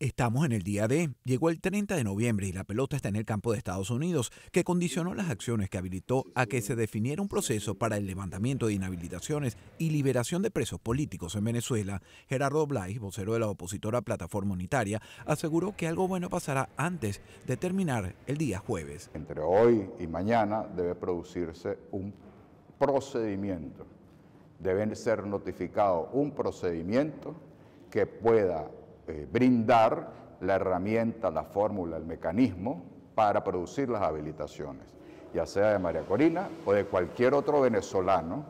Estamos en el día D. Llegó el 30 de noviembre y la pelota está en el campo de Estados Unidos, que condicionó las acciones que habilitó a que se definiera un proceso para el levantamiento de inhabilitaciones y liberación de presos políticos en Venezuela. Gerardo Blais, vocero de la opositora Plataforma Unitaria, aseguró que algo bueno pasará antes de terminar el día jueves. Entre hoy y mañana debe producirse un procedimiento. Deben ser notificado un procedimiento que pueda eh, brindar la herramienta, la fórmula, el mecanismo para producir las habilitaciones, ya sea de María Corina o de cualquier otro venezolano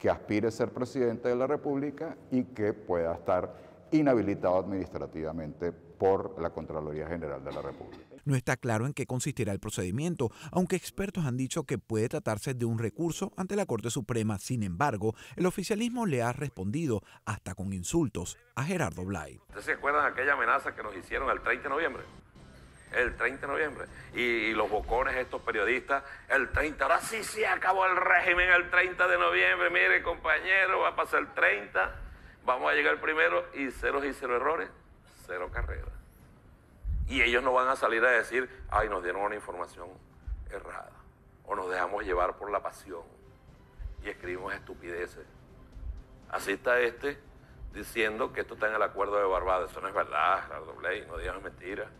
que aspire a ser presidente de la República y que pueda estar inhabilitado administrativamente por la Contraloría General de la República. No está claro en qué consistirá el procedimiento, aunque expertos han dicho que puede tratarse de un recurso ante la Corte Suprema. Sin embargo, el oficialismo le ha respondido, hasta con insultos, a Gerardo Blay. ¿Ustedes se acuerdan de aquella amenaza que nos hicieron el 30 de noviembre? El 30 de noviembre. Y, los bocones, estos periodistas, el 30, ahora sí se acabó el régimen el 30 de noviembre. Mire, compañero, va a pasar el 30, vamos a llegar primero y ceros y cero errores, cero carreras. Y ellos no van a salir a decir, ay, nos dieron una información errada. O nos dejamos llevar por la pasión y escribimos estupideces. Así está este diciendo que esto está en el acuerdo de Barbados. Eso no es verdad, Gerardo no digas mentira,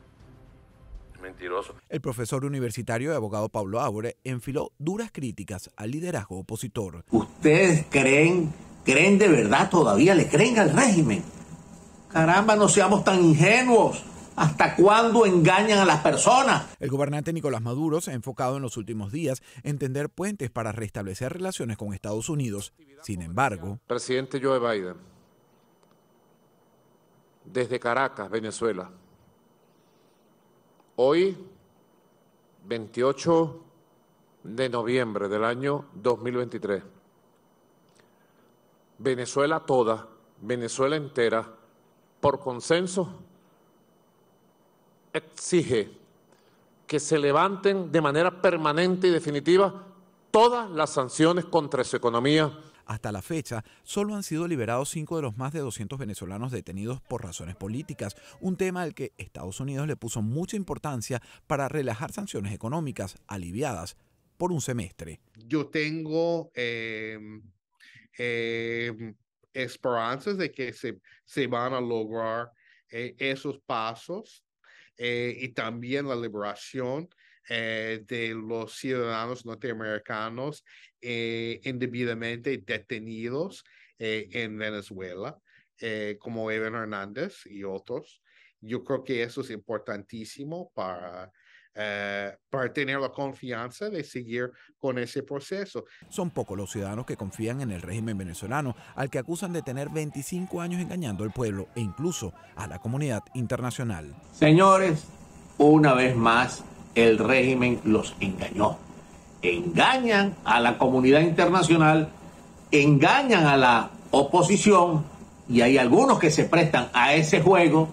mentiroso. El profesor universitario y abogado Pablo Ávore enfiló duras críticas al liderazgo opositor. ¿Ustedes creen, creen de verdad todavía, le creen al régimen? Caramba, no seamos tan ingenuos. ¿Hasta cuándo engañan a las personas? El gobernante Nicolás Maduro se ha enfocado en los últimos días en tender puentes para restablecer relaciones con Estados Unidos. Sin embargo... Presidente Joe Biden, desde Caracas, Venezuela, hoy, 28 de noviembre del año 2023, Venezuela toda, Venezuela entera, por consenso exige que se levanten de manera permanente y definitiva todas las sanciones contra su economía. Hasta la fecha, solo han sido liberados cinco de los más de 200 venezolanos detenidos por razones políticas, un tema al que Estados Unidos le puso mucha importancia para relajar sanciones económicas aliviadas por un semestre. Yo tengo em, em, esperanzas de que se, se van a lograr eh, esos pasos eh, y también la liberación eh, de los ciudadanos norteamericanos eh, indebidamente detenidos en Venezuela, como Evan Hernández y otros. Yo creo que eso es importantísimo para eh, para tener la confianza de seguir con ese proceso. Son pocos los ciudadanos que confían en el régimen venezolano, al que acusan de tener 25 años engañando al pueblo e incluso a la comunidad internacional. Señores, una vez más, el régimen los engañó. Engañan a la comunidad internacional, engañan a la oposición y hay algunos que se prestan a ese juego,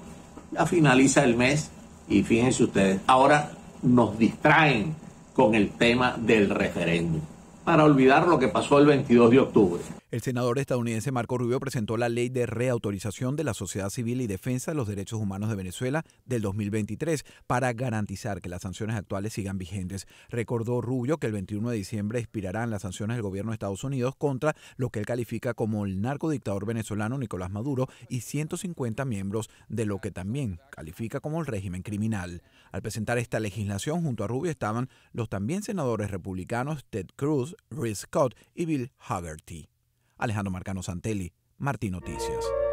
La finaliza el mes y fíjense ustedes, ahora nos distraen con el tema del referéndum, para olvidar lo que pasó el 22 de octubre. El senador estadounidense Marco Rubio presentó la ley de reautorización de la sociedad civil y defensa de los derechos humanos de Venezuela del 2023 para garantizar que las sanciones actuales sigan vigentes. Recordó Rubio que el 21 de diciembre expirarán las sanciones del gobierno de Estados Unidos contra lo que él califica como el narcodictador venezolano Nicolás Maduro y 150 miembros de lo que también califica como el régimen criminal. Al presentar esta legislación junto a Rubio estaban los también senadores republicanos Ted Cruz, Rick Scott y Bill Hagerty. Alejandro Marcano Santelli, Martín Noticias.